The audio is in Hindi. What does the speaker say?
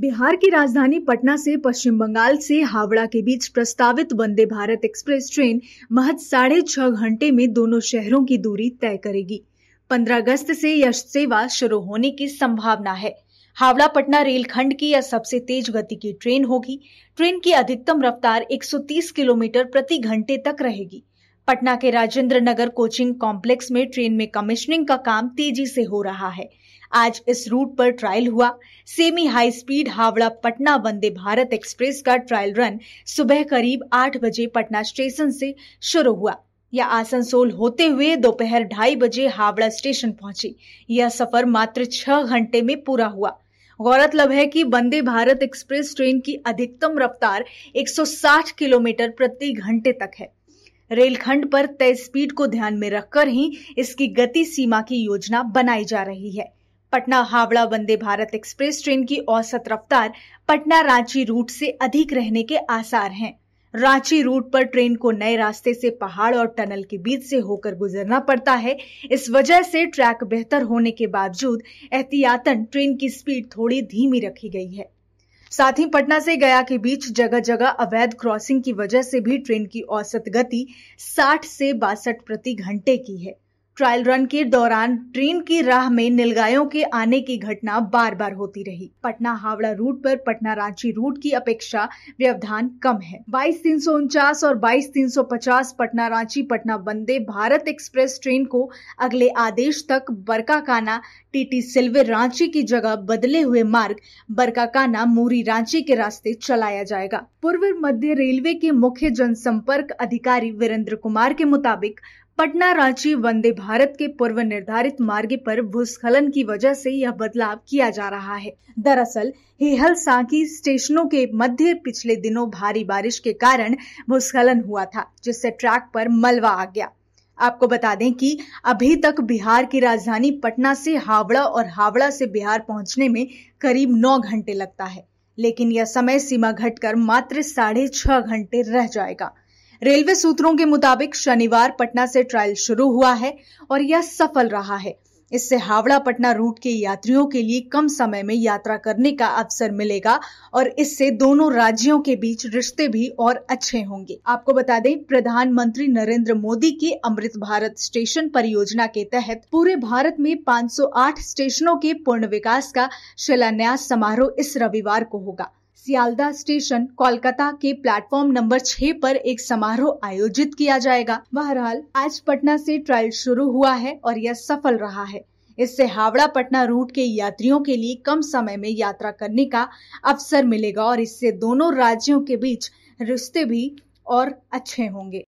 बिहार की राजधानी पटना से पश्चिम बंगाल से हावड़ा के बीच प्रस्तावित वंदे भारत एक्सप्रेस ट्रेन महज साढ़े छह घंटे में दोनों शहरों की दूरी तय करेगी 15 अगस्त से यह सेवा शुरू होने की संभावना है हावड़ा पटना रेलखंड की यह सबसे तेज गति की ट्रेन होगी ट्रेन की अधिकतम रफ्तार 130 किलोमीटर प्रति घंटे तक रहेगी पटना के राजेंद्र नगर कोचिंग कॉम्प्लेक्स में ट्रेन में कमिश्निंग का काम तेजी से हो रहा है आज इस रूट पर ट्रायल हुआ semi high speed Howrah Patna Vande Bharat express का ट्रायल रन सुबह करीब आठ बजे पटना स्टेशन से शुरू हुआ यह आसनसोल होते हुए दोपहर ढाई बजे हावड़ा स्टेशन पहुंची यह सफर मात्र छह घंटे में पूरा हुआ गौरतलब है कि वंदे भारत एक्सप्रेस ट्रेन की अधिकतम रफ्तार 160 किलोमीटर प्रति घंटे तक है रेलखंड पर तय स्पीड को ध्यान में रखकर ही इसकी गति सीमा की योजना बनाई जा रही है पटना हावड़ा वंदे भारत एक्सप्रेस ट्रेन की औसत रफ्तार पटना रांची रूट से अधिक रहने के आसार हैं रांची रूट पर ट्रेन को नए रास्ते से पहाड़ और टनल के बीच से होकर गुजरना पड़ता है इस वजह से ट्रैक बेहतर होने के बावजूद एहतियातन ट्रेन की स्पीड थोड़ी धीमी रखी गई है साथ ही पटना से गया के बीच जगह जगह अवैध क्रॉसिंग की वजह से भी ट्रेन की औसत गति 60 से बासठ प्रति घंटे की है ट्रायल रन के दौरान ट्रेन की राह में नीलगायों के आने की घटना बार बार होती रही पटना हावड़ा रूट पर पटना रांची रूट की अपेक्षा व्यवधान कम है बाईस तीन सौ उनचास और बाईस तीन सौ पचास पटना रांची पटना वंदे भारत एक्सप्रेस ट्रेन को अगले आदेश तक बरकाकाना टीटी सिल्वे रांची की जगह बदले हुए मार्ग बरकाकाना मूरी रांची के रास्ते चलाया जाएगा पूर्व मध्य रेलवे के मुख्य जनसंपर्क अधिकारी वीरेंद्र कुमार के मुताबिक पटना रांची वंदे भारत के पूर्व निर्धारित मार्ग पर भूस्खलन की वजह से यह बदलाव किया जा रहा है दरअसल हिहल सांकी स्टेशनों के मध्य पिछले दिनों भारी बारिश के कारण भूस्खलन हुआ था जिससे ट्रैक पर मलवा आ गया आपको बता दें कि अभी तक बिहार की राजधानी पटना से हावड़ा और हावड़ा से बिहार पहुंचने में करीब नौ घंटे लगता है लेकिन यह समय सीमा घटकर मात्र साढ़े छह घंटे रह जाएगा रेलवे सूत्रों के मुताबिक शनिवार पटना से ट्रायल शुरू हुआ है और यह सफल रहा है इससे हावड़ा पटना रूट के यात्रियों के लिए कम समय में यात्रा करने का अवसर मिलेगा और इससे दोनों राज्यों के बीच रिश्ते भी और अच्छे होंगे आपको बता दें प्रधानमंत्री नरेंद्र मोदी की अमृत भारत स्टेशन परियोजना के तहत पूरे भारत में 508 स्टेशनों के पूर्ण विकास का शिलान्यास समारोह इस रविवार को होगा सियालदा स्टेशन कोलकाता के प्लेटफॉर्म नंबर छह पर एक समारोह आयोजित किया जाएगा बहरहाल आज पटना से ट्रायल शुरू हुआ है और यह सफल रहा है इससे हावड़ा पटना रूट के यात्रियों के लिए कम समय में यात्रा करने का अवसर मिलेगा और इससे दोनों राज्यों के बीच रिश्ते भी और अच्छे होंगे